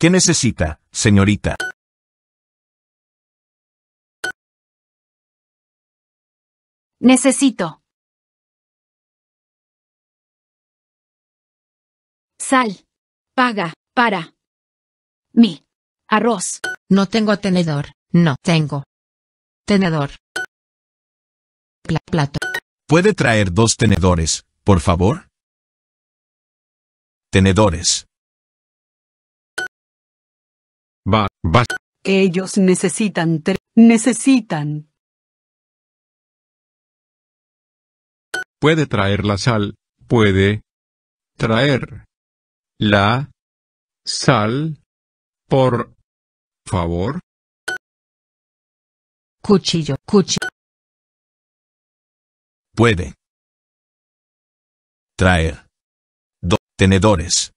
¿Qué necesita, señorita? Necesito. Sal. Paga, para. Mi. Arroz. No tengo tenedor. No tengo. Tenedor. plato. ¿Puede traer dos tenedores, por favor? Tenedores. Ellos necesitan necesitan. Puede traer la sal, puede traer la sal, por favor. Cuchillo, cuchillo. Puede traer dos tenedores.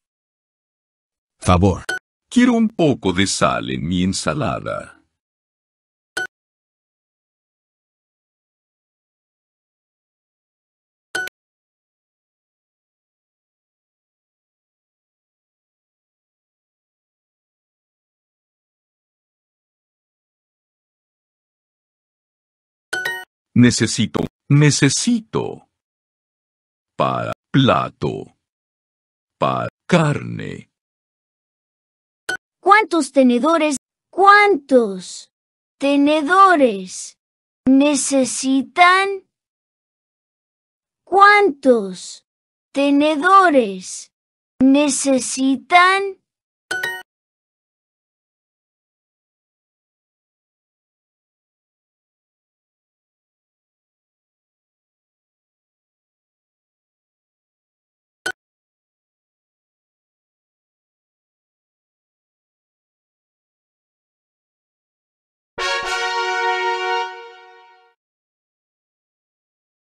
Favor. Quiero un poco de sal en mi ensalada. Necesito, necesito. Para plato. Para carne. ¿Cuántos tenedores? ¿Cuántos tenedores necesitan? ¿Cuántos tenedores necesitan?